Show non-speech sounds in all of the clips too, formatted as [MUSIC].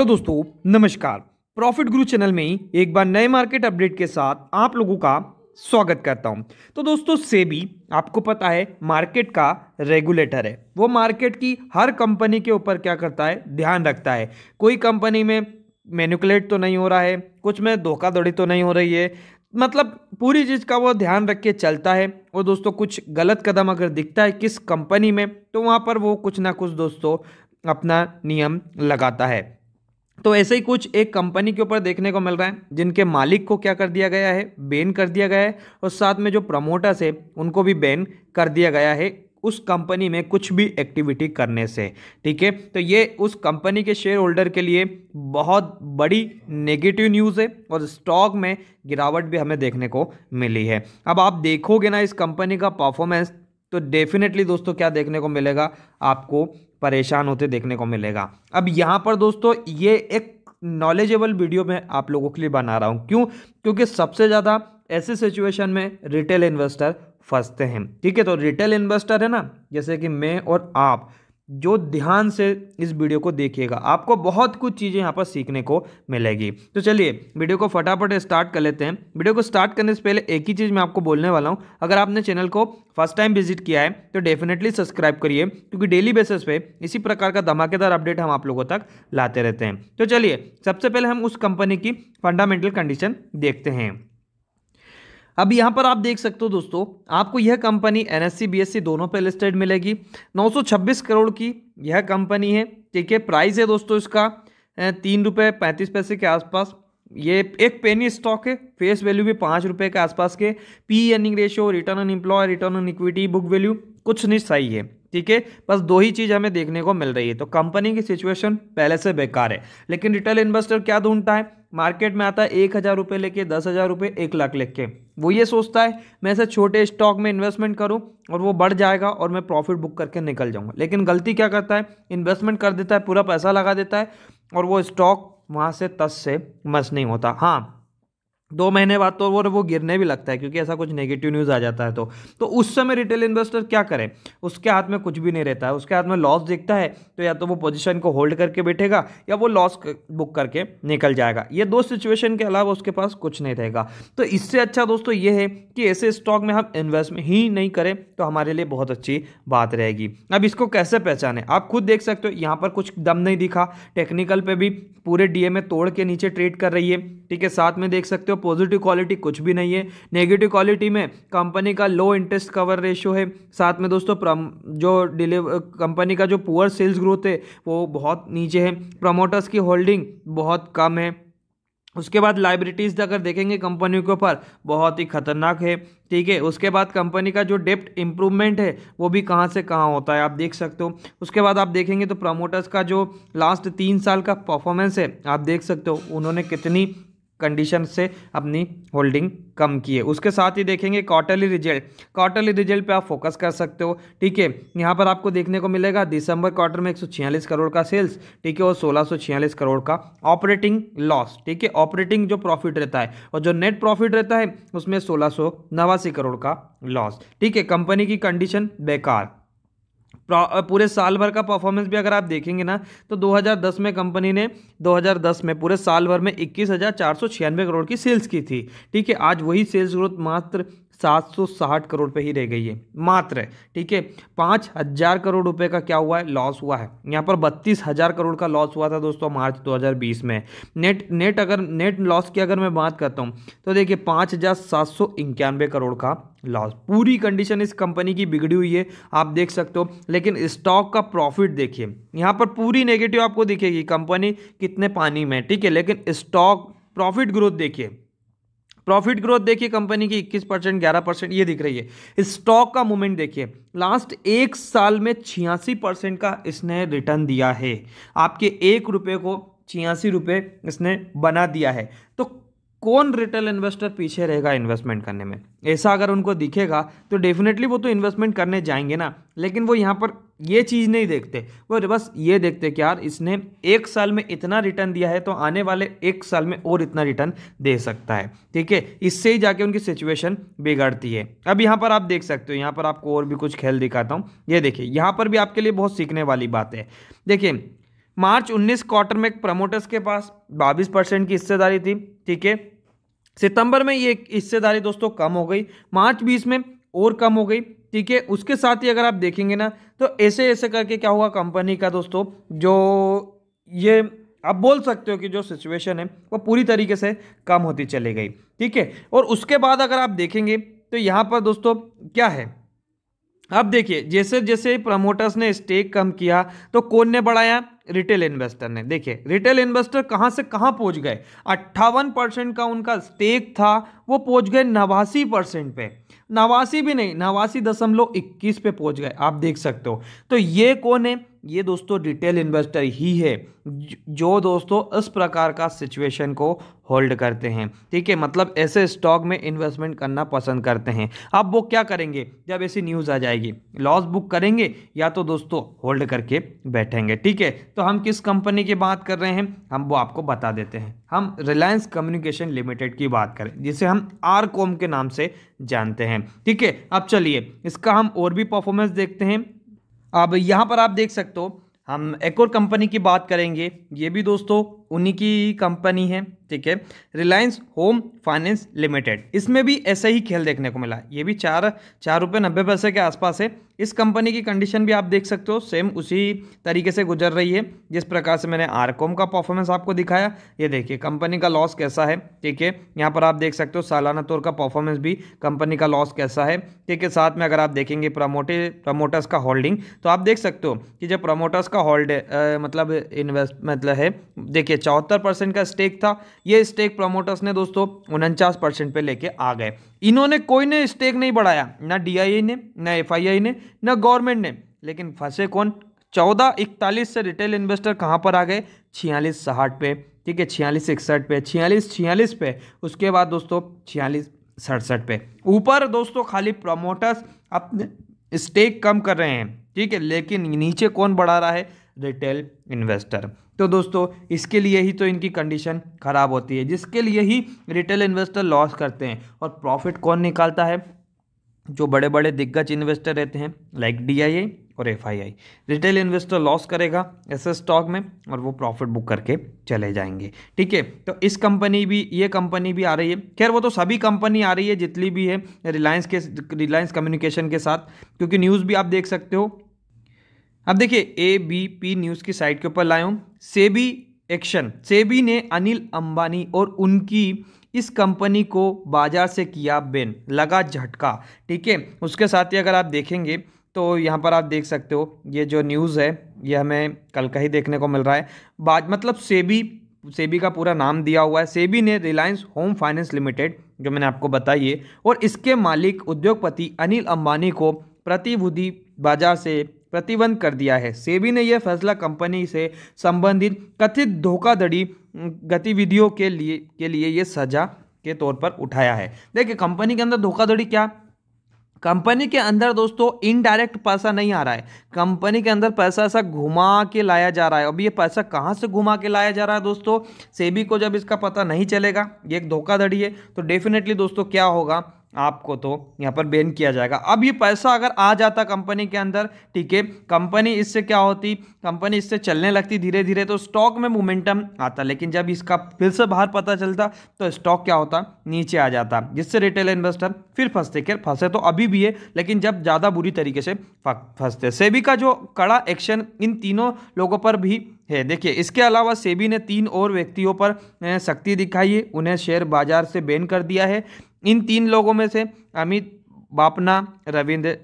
तो दोस्तों नमस्कार प्रॉफिट गुरु चैनल में एक बार नए मार्केट अपडेट के साथ आप लोगों का स्वागत करता हूं तो दोस्तों सेबी आपको पता है मार्केट का रेगुलेटर है वो मार्केट की हर कंपनी के ऊपर क्या करता है ध्यान रखता है कोई कंपनी में मैनुकुलेट तो नहीं हो रहा है कुछ में धोखाधड़ी तो नहीं हो रही है मतलब पूरी चीज़ का वो ध्यान रख के चलता है और दोस्तों कुछ गलत कदम अगर दिखता है किस कंपनी में तो वहाँ पर वो कुछ ना कुछ दोस्तों अपना नियम लगाता है तो ऐसे ही कुछ एक कंपनी के ऊपर देखने को मिल रहा है जिनके मालिक को क्या कर दिया गया है बैन कर दिया गया है और साथ में जो प्रमोटर्स है उनको भी बैन कर दिया गया है उस कंपनी में कुछ भी एक्टिविटी करने से ठीक है तो ये उस कंपनी के शेयर होल्डर के लिए बहुत बड़ी नेगेटिव न्यूज़ है और स्टॉक में गिरावट भी हमें देखने को मिली है अब आप देखोगे ना इस कंपनी का परफॉर्मेंस तो डेफिनेटली दोस्तों क्या देखने को मिलेगा आपको परेशान होते देखने को मिलेगा अब यहाँ पर दोस्तों ये एक नॉलेजेबल वीडियो में आप लोगों के लिए बना रहा हूँ क्यों क्योंकि सबसे ज़्यादा ऐसे सिचुएशन में रिटेल इन्वेस्टर फंसते हैं ठीक है तो रिटेल इन्वेस्टर है ना जैसे कि मैं और आप जो ध्यान से इस वीडियो को देखिएगा आपको बहुत कुछ चीज़ें यहाँ पर सीखने को मिलेगी तो चलिए वीडियो को फटाफट स्टार्ट कर लेते हैं वीडियो को स्टार्ट करने से पहले एक ही चीज़ मैं आपको बोलने वाला हूँ अगर आपने चैनल को फर्स्ट टाइम विजिट किया है तो डेफिनेटली सब्सक्राइब करिए क्योंकि डेली बेसिस पे इसी प्रकार का धमाकेदार अपडेट हम आप लोगों तक लाते रहते हैं तो चलिए सबसे पहले हम उस कंपनी की फंडामेंटल कंडीशन देखते हैं अब यहाँ पर आप देख सकते हो दोस्तों आपको यह कंपनी एन एस सी दोनों पे लिस्टेड मिलेगी 926 करोड़ की यह कंपनी है ठीक है प्राइस है दोस्तों इसका तीन रुपये पैंतीस पैसे के आसपास ये एक पेनी स्टॉक है फेस वैल्यू भी पाँच रुपये के आसपास के P earning ratio return on employ return on equity book value कुछ नहीं सही है ठीक है बस दो ही चीज़ हमें देखने को मिल रही है तो कंपनी की सिचुएशन पहले से बेकार है लेकिन रिटेल इन्वेस्टर क्या ढूंढता है मार्केट में आता है एक हज़ार रुपये लेके दस हज़ार रुपये एक लाख लेके वो ये सोचता है मैं ऐसे छोटे स्टॉक में इन्वेस्टमेंट करूं और वो बढ़ जाएगा और मैं प्रॉफिट बुक करके निकल जाऊंगा लेकिन गलती क्या करता है इन्वेस्टमेंट कर देता है पूरा पैसा लगा देता है और वो स्टॉक वहाँ से तस से मस नहीं होता हाँ दो महीने बाद तो वो वो गिरने भी लगता है क्योंकि ऐसा कुछ नेगेटिव न्यूज़ आ जाता है तो तो उस समय रिटेल इन्वेस्टर क्या करें उसके हाथ में कुछ भी नहीं रहता है उसके हाथ में लॉस दिखता है तो या तो वो पोजीशन को होल्ड करके बैठेगा या वो लॉस बुक करके निकल जाएगा ये दो सिचुएशन के अलावा उसके पास कुछ नहीं रहेगा तो इससे अच्छा दोस्तों ये है कि ऐसे स्टॉक में हम इन्वेस्ट ही नहीं करें तो हमारे लिए बहुत अच्छी बात रहेगी अब इसको कैसे पहचाने आप खुद देख सकते हो यहाँ पर कुछ दम नहीं दिखा टेक्निकल पर भी पूरे डी तोड़ के नीचे ट्रेड कर रही है ठीक है साथ में देख सकते हो पॉजिटिव क्वालिटी कुछ भी नहीं है नेगेटिव क्वालिटी में कंपनी का लो इंटरेस्ट कवर रेशियो है साथ में दोस्तों जो डिलीवर कंपनी का जो पुअर सेल्स ग्रोथ है वो बहुत नीचे है प्रमोटर्स की होल्डिंग बहुत कम है उसके बाद लाइब्रिटीज़ अगर देखेंगे कंपनी के ऊपर बहुत ही खतरनाक है ठीक है उसके बाद कंपनी का जो डेप्ट इम्प्रूवमेंट है वो भी कहाँ से कहाँ होता है आप देख सकते हो उसके बाद आप देखेंगे तो प्रमोटर्स का जो लास्ट तीन साल का परफॉर्मेंस है आप देख सकते हो उन्होंने कितनी कंडीशन से अपनी होल्डिंग कम की है उसके साथ ही देखेंगे क्वार्टरली रिजल्ट क्वार्टरली रिजल्ट पे आप फोकस कर सकते हो ठीक है यहाँ पर आपको देखने को मिलेगा दिसंबर क्वार्टर में एक करोड़ का सेल्स ठीक है और सोलह करोड़ का ऑपरेटिंग लॉस ठीक है ऑपरेटिंग जो प्रॉफिट रहता है और जो नेट प्रॉफिट रहता है उसमें सोलह करोड़ का लॉस ठीक है कंपनी की कंडीशन बेकार पूरे साल भर का परफॉर्मेंस भी अगर आप देखेंगे ना तो 2010 में कंपनी ने 2010 में पूरे साल भर में इक्कीस करोड़ की सेल्स की थी ठीक है आज वही सेल्स ग्रोथ मात्र सात सौ साठ करोड़ पे ही रह गई है मात्र ठीक है पाँच हज़ार करोड़ रुपए का क्या हुआ है लॉस हुआ है यहाँ पर बत्तीस हज़ार करोड़ का लॉस हुआ था दोस्तों मार्च 2020 में नेट नेट अगर नेट लॉस की अगर मैं बात करता हूँ तो देखिए पाँच हज़ार सात सौ इक्यानवे करोड़ का लॉस पूरी कंडीशन इस कंपनी की बिगड़ी हुई है आप देख सकते हो लेकिन स्टॉक का प्रॉफिट देखिए यहाँ पर पूरी नेगेटिव आपको दिखेगी कंपनी कितने पानी में ठीक है लेकिन स्टॉक प्रॉफिट ग्रोथ देखिए प्रॉफिट ग्रोथ देखिए कंपनी की 21 परसेंट ग्यारह परसेंट ये दिख रही है स्टॉक का मूवमेंट देखिए लास्ट एक साल में छियासी परसेंट का इसने रिटर्न दिया है आपके एक रुपए को छियासी रुपये इसने बना दिया है तो कौन रिटेल इन्वेस्टर पीछे रहेगा इन्वेस्टमेंट करने में ऐसा अगर उनको दिखेगा तो डेफिनेटली वो तो इन्वेस्टमेंट करने जाएंगे ना लेकिन वो यहाँ पर ये चीज़ नहीं देखते वो बस ये देखते कि यार इसने एक साल में इतना रिटर्न दिया है तो आने वाले एक साल में और इतना रिटर्न दे सकता है ठीक है इससे ही जाके उनकी सिचुएशन बिगड़ती है अब यहाँ पर आप देख सकते हो यहाँ पर आपको और भी कुछ खेल दिखाता हूँ ये देखिए यहाँ पर भी आपके लिए बहुत सीखने वाली बात है देखिए मार्च 19 क्वार्टर में प्रमोटर्स के पास 22 परसेंट की हिस्सेदारी थी ठीक है सितंबर में ये हिस्सेदारी दोस्तों कम हो गई मार्च बीस में और कम हो गई ठीक है उसके साथ ही अगर आप देखेंगे ना तो ऐसे ऐसे करके क्या हुआ कंपनी का दोस्तों जो ये आप बोल सकते हो कि जो सिचुएशन है वो पूरी तरीके से कम होती चली गई ठीक है और उसके बाद अगर आप देखेंगे तो यहाँ पर दोस्तों क्या है अब देखिए जैसे जैसे प्रमोटर्स ने स्टेक कम किया तो कौन ने बढ़ाया रिटेल इन्वेस्टर ने देखिए रिटेल इन्वेस्टर कहाँ से कहाँ पहुँच गए अट्ठावन परसेंट का उनका स्टेक था वो पहुँच गए नवासी परसेंट पे नवासी भी नहीं नवासी दशमलव इक्कीस पे पहुँच गए आप देख सकते हो तो ये कौन है ये दोस्तों रिटेल इन्वेस्टर ही है जो दोस्तों इस प्रकार का सिचुएशन को होल्ड करते हैं ठीक है मतलब ऐसे स्टॉक में इन्वेस्टमेंट करना पसंद करते हैं अब वो क्या करेंगे जब ऐसी न्यूज़ आ जाएगी लॉस बुक करेंगे या तो दोस्तों होल्ड करके बैठेंगे ठीक है तो हम किस कंपनी की बात कर रहे हैं हम वो आपको बता देते हैं हम रिलायंस कम्युनिकेशन लिमिटेड की बात करें जिसे हम आर कॉम के नाम से जानते हैं ठीक है अब चलिए इसका हम और भी परफॉर्मेंस देखते हैं अब यहाँ पर आप देख सकते हो हम एक और कंपनी की बात करेंगे ये भी दोस्तों उन्हीं की कंपनी है ठीक है रिलायंस होम फाइनेंस लिमिटेड इसमें भी ऐसा ही खेल देखने को मिला ये भी चार चार रुपये नब्बे पैसे के आसपास है इस कंपनी की कंडीशन भी आप देख सकते हो सेम उसी तरीके से गुजर रही है जिस प्रकार से मैंने आरकॉम का परफॉर्मेंस आपको दिखाया ये देखिए कंपनी का लॉस कैसा है ठीक है यहाँ पर आप देख सकते हो सालाना तौर का परफॉर्मेंस भी कंपनी का लॉस कैसा है ठीक है साथ में अगर आप देखेंगे प्रमोटे प्रमोटर्स का होल्डिंग तो आप देख सकते हो कि जब प्रमोटर्स का होल्ड मतलब इन्वेस्ट मतलब है देखिए चौहत्तर परसेंट का स्टेक था ये स्टेक प्रमोटर्स ने दोस्तों उनचास परसेंट पर लेके आ गए इन्होंने कोई ने स्टेक नहीं बढ़ाया ना डी ने ना एफ ने ना गवर्नमेंट ने लेकिन फंसे कौन चौदह इकतालीस से रिटेल इन्वेस्टर कहाँ पर आ गए छियालीस साठ पे ठीक है छियालीस इकसठ पे छियालीस छियालीस पे उसके बाद दोस्तों छियालीस सड़सठ पे ऊपर दोस्तों खाली प्रमोटर्स अपने स्टेक कम कर रहे हैं ठीक है लेकिन नीचे कौन बढ़ा रहा है रिटेल इन्वेस्टर तो दोस्तों इसके लिए ही तो इनकी कंडीशन ख़राब होती है जिसके लिए ही रिटेल इन्वेस्टर लॉस करते हैं और प्रॉफिट कौन निकालता है जो बड़े बड़े दिग्गज इन्वेस्टर रहते हैं लाइक डीआईए और एफआईआई रिटेल इन्वेस्टर लॉस करेगा ऐसे स्टॉक में और वो प्रॉफिट बुक करके चले जाएंगे ठीक है तो इस कंपनी भी ये कंपनी भी आ रही है खैर वो तो सभी कंपनी आ रही है जितनी भी है रिलायंस के रिलायंस कम्युनिकेशन के साथ क्योंकि न्यूज़ भी आप देख सकते हो अब देखिए ए बी पी न्यूज़ की साइट के ऊपर लाए हूँ सेबी एक्शन सेबी ने अनिल अंबानी और उनकी इस कंपनी को बाजार से किया बेन लगा झटका ठीक है उसके साथ ही अगर आप देखेंगे तो यहाँ पर आप देख सकते हो ये जो न्यूज़ है ये हमें कल का ही देखने को मिल रहा है बाज मतलब सेबी सेबी का पूरा नाम दिया हुआ है सेबी ने रिलायंस होम फाइनेंस लिमिटेड जो मैंने आपको बताई है और इसके मालिक उद्योगपति अनिल अंबानी को प्रतिभूति बाजार से प्रतिबंध कर दिया है सेबी ने यह फैसला कंपनी से संबंधित कथित धोखाधड़ी गतिविधियों के लिए के लिए यह सजा के तौर पर उठाया है देखिए कंपनी के अंदर धोखाधड़ी क्या कंपनी के अंदर दोस्तों इनडायरेक्ट पैसा नहीं आ रहा है कंपनी के अंदर पैसा ऐसा घुमा के लाया जा रहा है अब ये पैसा कहाँ से घुमा के लाया जा रहा है दोस्तों सेबी को जब इसका पता नहीं चलेगा ये एक धोखाधड़ी है तो डेफिनेटली दोस्तों क्या होगा आपको तो यहाँ पर बैन किया जाएगा अब ये पैसा अगर आ जाता कंपनी के अंदर ठीक है कंपनी इससे क्या होती कंपनी इससे चलने लगती धीरे धीरे तो स्टॉक में मोमेंटम आता लेकिन जब इसका फिर से बाहर पता चलता तो स्टॉक क्या होता नीचे आ जाता जिससे रिटेल इन्वेस्टर फिर फंसते खैर फंसे तो अभी भी है लेकिन जब ज़्यादा बुरी तरीके से फंसते सेबी का जो कड़ा एक्शन इन तीनों लोगों पर भी है देखिए इसके अलावा सेबी ने तीन और व्यक्तियों पर सख्ती दिखाई है उन्हें शेयर बाजार से बैन कर दिया है इन तीन लोगों में से अमित बापना रविंद्र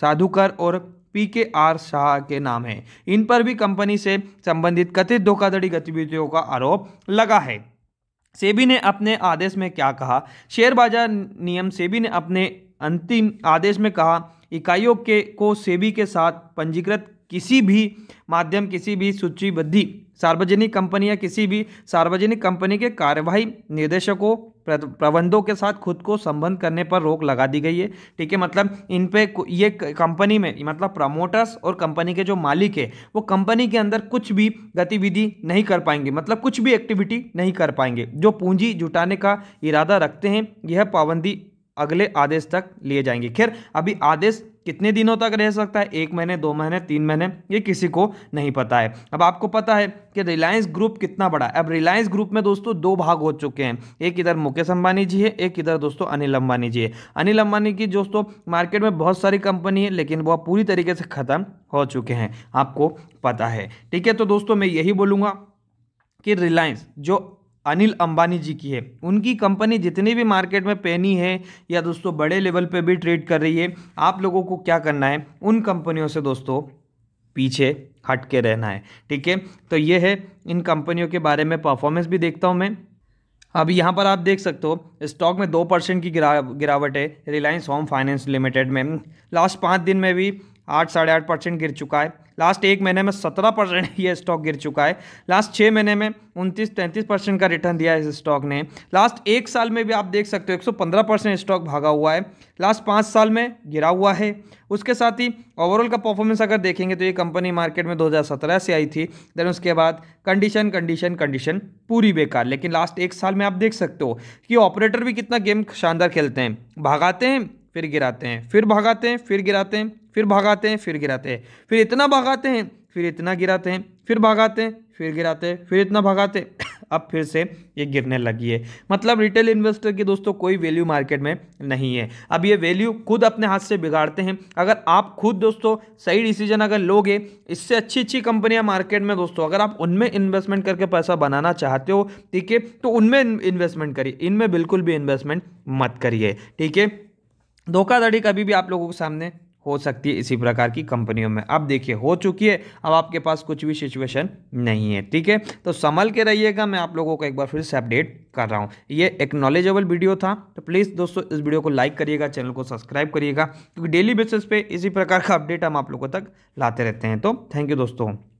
साधुकर और पी के आर शाह के नाम हैं इन पर भी कंपनी से संबंधित कथित धोखाधड़ी गतिविधियों का आरोप लगा है सेबी ने अपने आदेश में क्या कहा शेयर बाजार नियम सेबी ने अपने अंतिम आदेश में कहा इकाइयों के को सेबी के साथ पंजीकृत किसी भी माध्यम किसी भी सूचीबद्धि सार्वजनिक कंपनी या किसी भी सार्वजनिक कंपनी के कार्यवाही निर्देशकों प्रबंधों के साथ खुद को संबंध करने पर रोक लगा दी गई है ठीक है मतलब इन पे ये कंपनी में मतलब प्रमोटर्स और कंपनी के जो मालिक है वो कंपनी के अंदर कुछ भी गतिविधि नहीं कर पाएंगे मतलब कुछ भी एक्टिविटी नहीं कर पाएंगे जो पूंजी जुटाने का इरादा रखते हैं यह पाबंदी अगले आदेश तक लिए जाएंगे खैर अभी आदेश कितने दिनों तक रह सकता है एक महीने दो महीने तीन महीने ये किसी को नहीं पता है अब आपको पता है कि रिलायंस ग्रुप कितना बड़ा है अब रिलायंस ग्रुप में दोस्तों दो भाग हो चुके हैं एक इधर मुकेश अंबानी जी है एक इधर दोस्तों अनिल अंबानी जी है अनिल अंबानी की दोस्तों मार्केट में बहुत सारी कंपनी है लेकिन वह पूरी तरीके से ख़त्म हो चुके हैं आपको पता है ठीक है तो दोस्तों मैं यही बोलूँगा कि रिलायंस जो अनिल अंबानी जी की है उनकी कंपनी जितनी भी मार्केट में पहनी है या दोस्तों बड़े लेवल पे भी ट्रेड कर रही है आप लोगों को क्या करना है उन कंपनियों से दोस्तों पीछे हट के रहना है ठीक है तो ये है इन कंपनियों के बारे में परफॉर्मेंस भी देखता हूँ मैं अब यहाँ पर आप देख सकते हो स्टॉक में दो परसेंट की गिरा गिरावट है रिलायंस होम फाइनेंस लिमिटेड में लास्ट पाँच दिन में भी आठ साढ़े आठ परसेंट गिर चुका है लास्ट एक महीने में सत्रह परसेंट ये स्टॉक गिर चुका है लास्ट छः महीने में उनतीस तैंतीस परसेंट का रिटर्न दिया है इस स्टॉक ने लास्ट एक साल में भी आप देख सकते हो एक सौ पंद्रह परसेंट स्टॉक भागा हुआ है लास्ट पाँच साल में गिरा हुआ है उसके साथ ही ओवरऑल का परफॉर्मेंस अगर देखेंगे तो ये कंपनी मार्केट में दो से आई थी देन उसके बाद कंडीशन कंडीशन कंडीशन पूरी बेकार लेकिन लास्ट एक साल में आप देख सकते हो कि ऑपरेटर भी कितना गेम शानदार खेलते हैं भागाते हैं फिर गिराते हैं फिर भगाते हैं फिर गिराते हैं फिर भागाते हैं फिर गिराते हैं फिर इतना भगाते हैं फिर इतना गिराते हैं फिर भागाते हैं फिर गिराते हैं फिर इतना भगाते [COUGHS] अब फिर से ये गिरने लगी है मतलब रिटेल इन्वेस्टर की दोस्तों कोई वैल्यू मार्केट में नहीं है अब ये वैल्यू खुद अपने हाथ से बिगाड़ते हैं अगर आप खुद दोस्तों सही डिसीजन अगर लोगे इससे अच्छी अच्छी कंपनियां मार्केट में दोस्तों अगर आप उनमें इन्वेस्टमेंट करके पैसा बनाना चाहते हो ठीक है तो उनमें इन्वेस्टमेंट करिए इनमें बिल्कुल भी इन्वेस्टमेंट मत करिए ठीक है धोखाधड़ी कभी भी आप लोगों के सामने हो सकती है इसी प्रकार की कंपनियों में अब देखिए हो चुकी है अब आपके पास कुछ भी सिचुएशन नहीं है ठीक है तो संभल के रहिएगा मैं आप लोगों को एक बार फिर से अपडेट कर रहा हूँ ये एक नॉलेजेबल वीडियो था तो प्लीज़ दोस्तों इस वीडियो को लाइक करिएगा चैनल को सब्सक्राइब करिएगा क्योंकि डेली बेसिस पे इसी प्रकार का अपडेट हम आप लोगों तक लाते रहते हैं तो थैंक यू दोस्तों